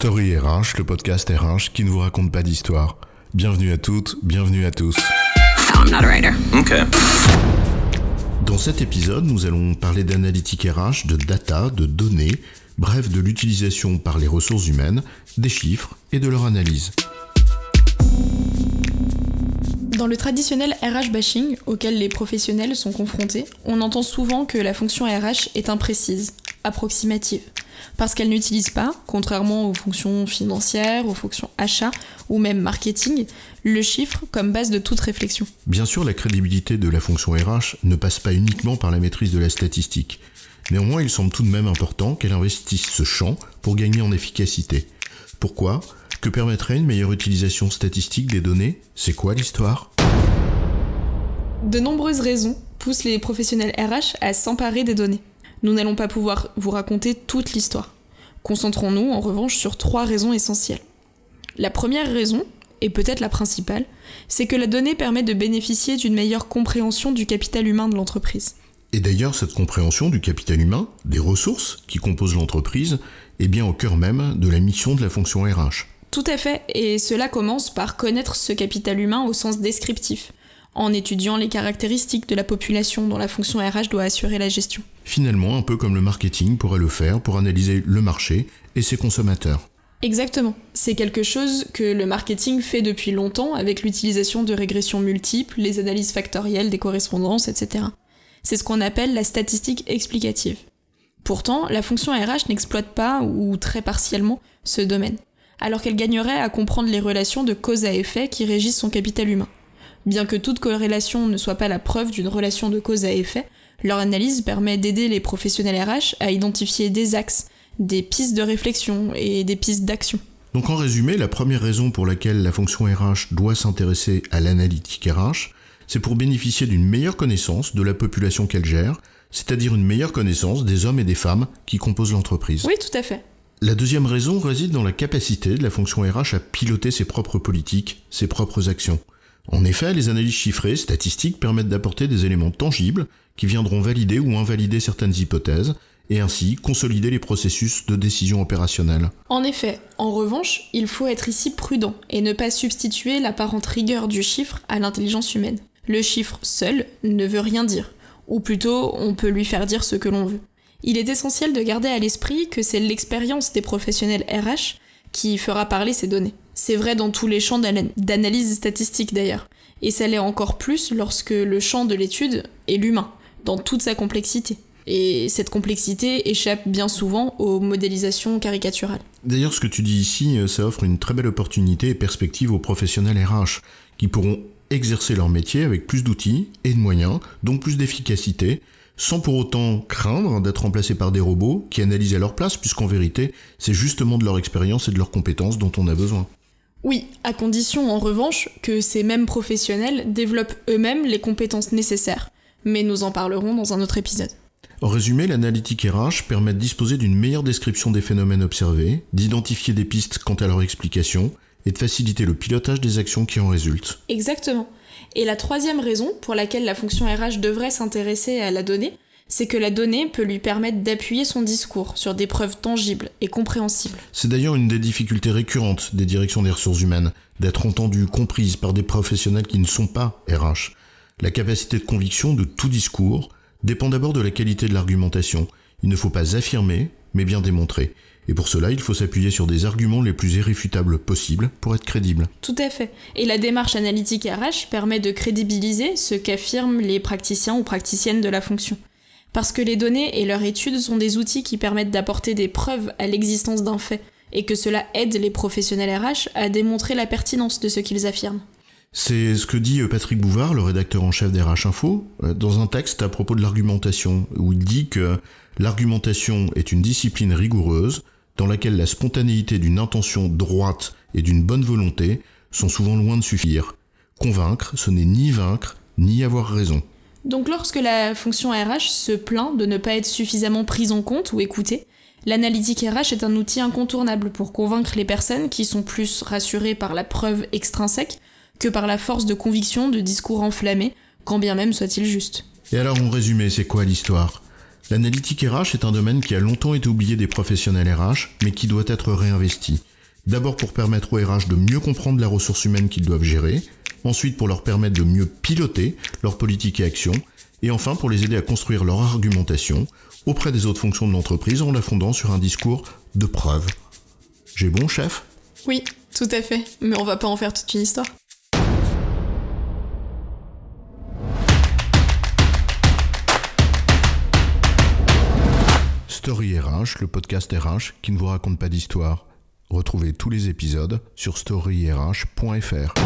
Story RH, le podcast RH qui ne vous raconte pas d'histoire. Bienvenue à toutes, bienvenue à tous. Dans cet épisode, nous allons parler d'analytique RH, de data, de données, bref, de l'utilisation par les ressources humaines des chiffres et de leur analyse. Dans le traditionnel RH bashing auquel les professionnels sont confrontés, on entend souvent que la fonction RH est imprécise, approximative parce qu'elle n'utilise pas, contrairement aux fonctions financières, aux fonctions achat ou même marketing, le chiffre comme base de toute réflexion. Bien sûr, la crédibilité de la fonction RH ne passe pas uniquement par la maîtrise de la statistique. Néanmoins, il semble tout de même important qu'elle investisse ce champ pour gagner en efficacité. Pourquoi Que permettrait une meilleure utilisation statistique des données C'est quoi l'histoire De nombreuses raisons poussent les professionnels RH à s'emparer des données. Nous n'allons pas pouvoir vous raconter toute l'histoire. Concentrons-nous en revanche sur trois raisons essentielles. La première raison, et peut-être la principale, c'est que la donnée permet de bénéficier d'une meilleure compréhension du capital humain de l'entreprise. Et d'ailleurs, cette compréhension du capital humain, des ressources qui composent l'entreprise, est bien au cœur même de la mission de la fonction RH. Tout à fait, et cela commence par connaître ce capital humain au sens descriptif en étudiant les caractéristiques de la population dont la fonction RH doit assurer la gestion. Finalement, un peu comme le marketing pourrait le faire pour analyser le marché et ses consommateurs. Exactement. C'est quelque chose que le marketing fait depuis longtemps avec l'utilisation de régressions multiples, les analyses factorielles des correspondances, etc. C'est ce qu'on appelle la statistique explicative. Pourtant, la fonction RH n'exploite pas, ou très partiellement, ce domaine, alors qu'elle gagnerait à comprendre les relations de cause à effet qui régissent son capital humain. Bien que toute corrélation ne soit pas la preuve d'une relation de cause à effet, leur analyse permet d'aider les professionnels RH à identifier des axes, des pistes de réflexion et des pistes d'action. Donc en résumé, la première raison pour laquelle la fonction RH doit s'intéresser à l'analytique RH, c'est pour bénéficier d'une meilleure connaissance de la population qu'elle gère, c'est-à-dire une meilleure connaissance des hommes et des femmes qui composent l'entreprise. Oui, tout à fait. La deuxième raison réside dans la capacité de la fonction RH à piloter ses propres politiques, ses propres actions. En effet, les analyses chiffrées, statistiques, permettent d'apporter des éléments tangibles qui viendront valider ou invalider certaines hypothèses et ainsi consolider les processus de décision opérationnelle. En effet, en revanche, il faut être ici prudent et ne pas substituer l'apparente rigueur du chiffre à l'intelligence humaine. Le chiffre seul ne veut rien dire, ou plutôt on peut lui faire dire ce que l'on veut. Il est essentiel de garder à l'esprit que c'est l'expérience des professionnels RH qui fera parler ces données. C'est vrai dans tous les champs d'analyse statistique d'ailleurs. Et ça l'est encore plus lorsque le champ de l'étude est l'humain, dans toute sa complexité. Et cette complexité échappe bien souvent aux modélisations caricaturales. D'ailleurs, ce que tu dis ici, euh, ça offre une très belle opportunité et perspective aux professionnels RH, qui pourront exercer leur métier avec plus d'outils et de moyens, donc plus d'efficacité, sans pour autant craindre d'être remplacés par des robots qui analysent à leur place, puisqu'en vérité, c'est justement de leur expérience et de leurs compétences dont on a besoin. Oui, à condition en revanche que ces mêmes professionnels développent eux-mêmes les compétences nécessaires, mais nous en parlerons dans un autre épisode. En résumé, l'analytique RH permet de disposer d'une meilleure description des phénomènes observés, d'identifier des pistes quant à leur explication, et de faciliter le pilotage des actions qui en résultent. Exactement. Et la troisième raison pour laquelle la fonction RH devrait s'intéresser à la donnée, c'est que la donnée peut lui permettre d'appuyer son discours sur des preuves tangibles et compréhensibles. C'est d'ailleurs une des difficultés récurrentes des directions des ressources humaines, d'être entendues, comprises par des professionnels qui ne sont pas RH. La capacité de conviction de tout discours dépend d'abord de la qualité de l'argumentation. Il ne faut pas affirmer, mais bien démontrer. Et pour cela, il faut s'appuyer sur des arguments les plus irréfutables possibles pour être crédible. Tout à fait. Et la démarche analytique RH permet de crédibiliser ce qu'affirment les praticiens ou praticiennes de la fonction parce que les données et leur étude sont des outils qui permettent d'apporter des preuves à l'existence d'un fait, et que cela aide les professionnels RH à démontrer la pertinence de ce qu'ils affirment. C'est ce que dit euh, Patrick Bouvard, le rédacteur en chef d'RH Info, euh, dans un texte à propos de l'argumentation, où il dit que l'argumentation est une discipline rigoureuse dans laquelle la spontanéité d'une intention droite et d'une bonne volonté sont souvent loin de suffire. Convaincre, ce n'est ni vaincre, ni avoir raison. Donc lorsque la fonction RH se plaint de ne pas être suffisamment prise en compte ou écoutée, l'analytique RH est un outil incontournable pour convaincre les personnes qui sont plus rassurées par la preuve extrinsèque que par la force de conviction de discours enflammés, quand bien même soit-il juste. Et alors en résumé, c'est quoi l'histoire L'analytique RH est un domaine qui a longtemps été oublié des professionnels RH, mais qui doit être réinvesti. D'abord pour permettre aux RH de mieux comprendre la ressource humaine qu'ils doivent gérer, ensuite pour leur permettre de mieux piloter leur politique et action, et enfin pour les aider à construire leur argumentation auprès des autres fonctions de l'entreprise en la fondant sur un discours de preuve. J'ai bon, chef Oui, tout à fait, mais on va pas en faire toute une histoire. Story RH, le podcast RH qui ne vous raconte pas d'histoire. Retrouvez tous les épisodes sur storyrh.fr.